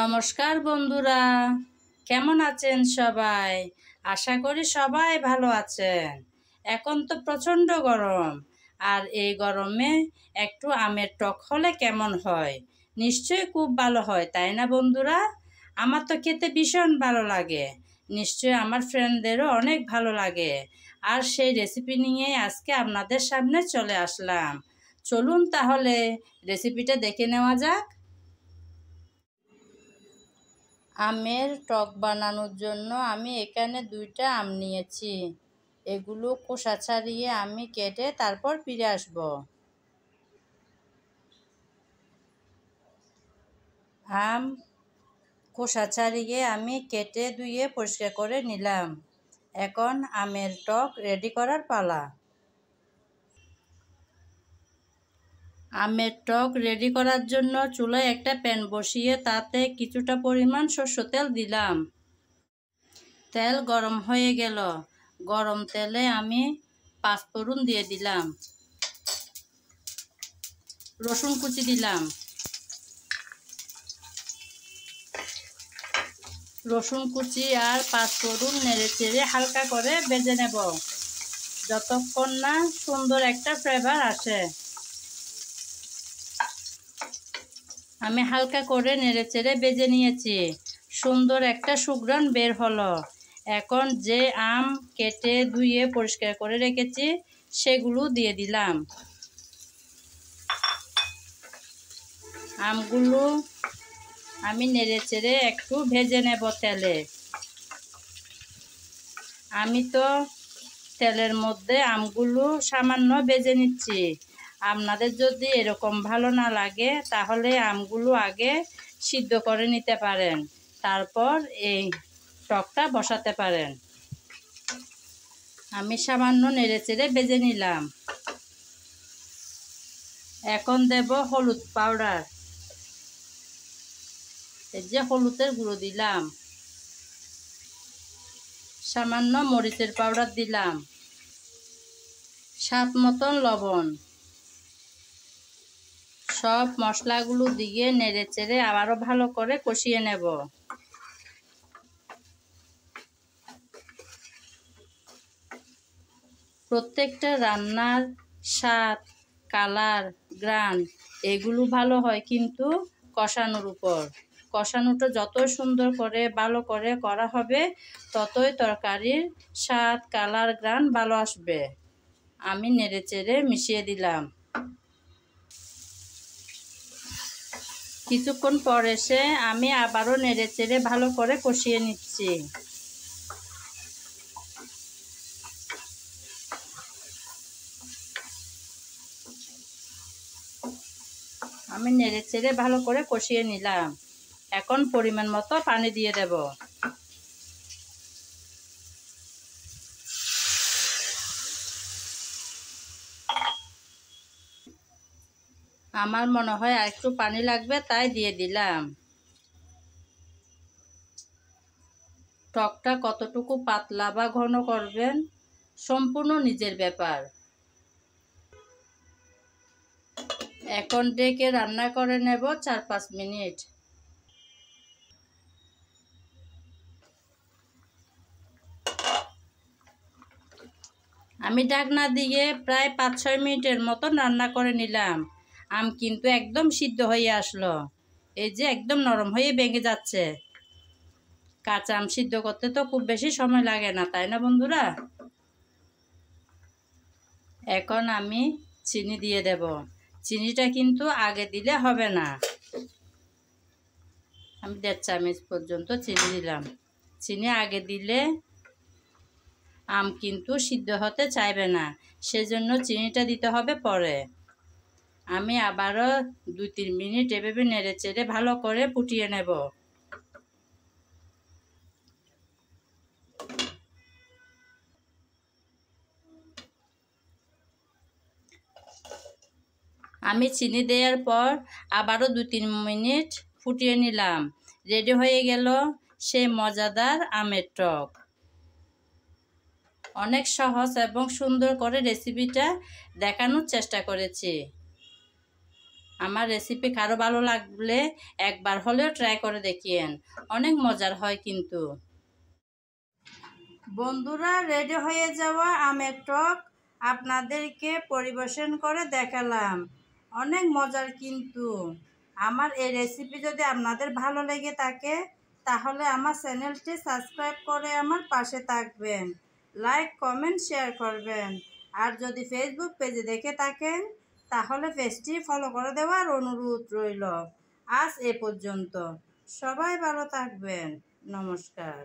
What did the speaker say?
নমস্কার বন্ধুরা কেমন আছেন সবাই আশা করি সবাই ভালো আছেন এখন তো প্রচণ্ড গরম আর এই গরমে একটু আমের টক হলে কেমন হয় নিশ্চয়ই খুব ভালো হয় তাই না বন্ধুরা আমার তো খেতে ভীষণ ভালো লাগে নিশ্চয়ই আমার ফ্রেন্ডদেরও অনেক ভালো লাগে আর সেই রেসিপি নিয়ে আজকে আপনাদের সামনে চলে আসলাম চলুন তাহলে রেসিপিটা দেখে নেওয়া যাক আমের টক বানানোর জন্য আমি এখানে দুইটা আম নিয়েছি এগুলো কোষা ছাড়িয়ে আমি কেটে তারপর ফিরে আসব আম কোষা ছাড়িয়ে আমি কেটে ধুয়ে পরিষ্কার করে নিলাম এখন আমের টক রেডি করার পালা আমের টক রেডি করার জন্য চুলায় একটা প্যান বসিয়ে তাতে কিছুটা পরিমাণ শস্য তেল দিলাম তেল গরম হয়ে গেল গরম তেলে আমি পাঁচফোড়ন দিয়ে দিলাম রসুন কুচি দিলাম রসুন কুচি আর পাঁচফোড়ন নেড়ে চেড়ে হালকা করে বেজে নেব যতক্ষণ না সুন্দর একটা ফ্লেভার আসে আমি হালকা করে নেড়ে চেড়ে বেজে নিয়েছি সুন্দর একটা সুগ্রান বের হলো এখন যে আম কেটে ধুয়ে পরিষ্কার করে রেখেছি সেগুলো দিয়ে দিলাম আমগুলো আমি নেড়ে চেড়ে একটু ভেজে নেব তেলে আমি তো তেলের মধ্যে আমগুলো সামান্য ভেজে নিচ্ছি আপনাদের যদি এরকম ভালো না লাগে তাহলে আমগুলো আগে সিদ্ধ করে নিতে পারেন তারপর এই টকটা বসাতে পারেন আমি সামান্য নেড়ে চেড়ে বেজে নিলাম এখন দেব হলুদ পাউডার এই যে হলুদের গুঁড়ো দিলাম সামান্য মরিচের পাউডার দিলাম স্বাদ মতন লবণ সব মশলাগুলো দিয়ে নেড়ে চেড়ে আবারও ভালো করে কষিয়ে নেব প্রত্যেকটা রান্নার স্বাদ কালার গ্রান এগুলো ভালো হয় কিন্তু কষানোর উপর কষানোটা যত সুন্দর করে ভালো করে করা হবে ততই তরকারির স্বাদ কালার গ্রান ভালো আসবে আমি নেড়ে চেড়ে মিশিয়ে দিলাম কিছুক্ষণ পর এসে আমি আবারও নেড়ে চেড়ে ভালো করে কষিয়ে নিচ্ছি আমি নেড়ে চেড়ে ভালো করে কষিয়ে নিলাম এখন পরিমাণ মতো পানি দিয়ে দেব আমার মনে হয় আর একটু পানি লাগবে তাই দিয়ে দিলাম টকটা কতটুকু পাতলা বা ঘন করবেন সম্পূর্ণ নিজের ব্যাপার এখন ডেকে রান্না করে নেব চার পাঁচ মিনিট আমি ডাকনা দিয়ে প্রায় পাঁচ ছয় মিনিটের মতন রান্না করে নিলাম আম কিন্তু একদম সিদ্ধ হয়ে আসলো এই যে একদম নরম হয়ে ভেঙে যাচ্ছে কাঁচা আম সিদ্ধ করতে তো খুব বেশি সময় লাগে না তাই না বন্ধুরা এখন আমি চিনি দিয়ে দেব চিনিটা কিন্তু আগে দিলে হবে না আমি দেড় চামচ পর্যন্ত চিনি দিলাম চিনি আগে দিলে আম কিন্তু সিদ্ধ হতে চাইবে না সেজন্য চিনিটা দিতে হবে পরে আমি আবারও দু তিন মিনিট এভাবে নেড়ে চেড়ে ভালো করে ফুটিয়ে নেব আমি চিনি দেওয়ার পর আবারও দু তিন মিনিট ফুটিয়ে নিলাম রেডি হয়ে গেল সে মজাদার আমের টক অনেক সহজ এবং সুন্দর করে রেসিপিটা দেখানোর চেষ্টা করেছি আমার রেসিপি কারো ভালো লাগলে একবার হলেও ট্রাই করে দেখিয়েন অনেক মজার হয় কিন্তু বন্ধুরা রেডি হয়ে যাওয়া আমের টক আপনাদেরকে পরিবেশন করে দেখালাম অনেক মজার কিন্তু আমার এই রেসিপি যদি আপনাদের ভালো লেগে থাকে তাহলে আমার চ্যানেলটি সাবস্ক্রাইব করে আমার পাশে থাকবেন লাইক কমেন্ট শেয়ার করবেন আর যদি ফেসবুক পেজে দেখে থাকেন তাহলে পেজটি ফলো করে দেওয়ার অনুরোধ রইল আজ এ পর্যন্ত সবাই ভালো থাকবেন নমস্কার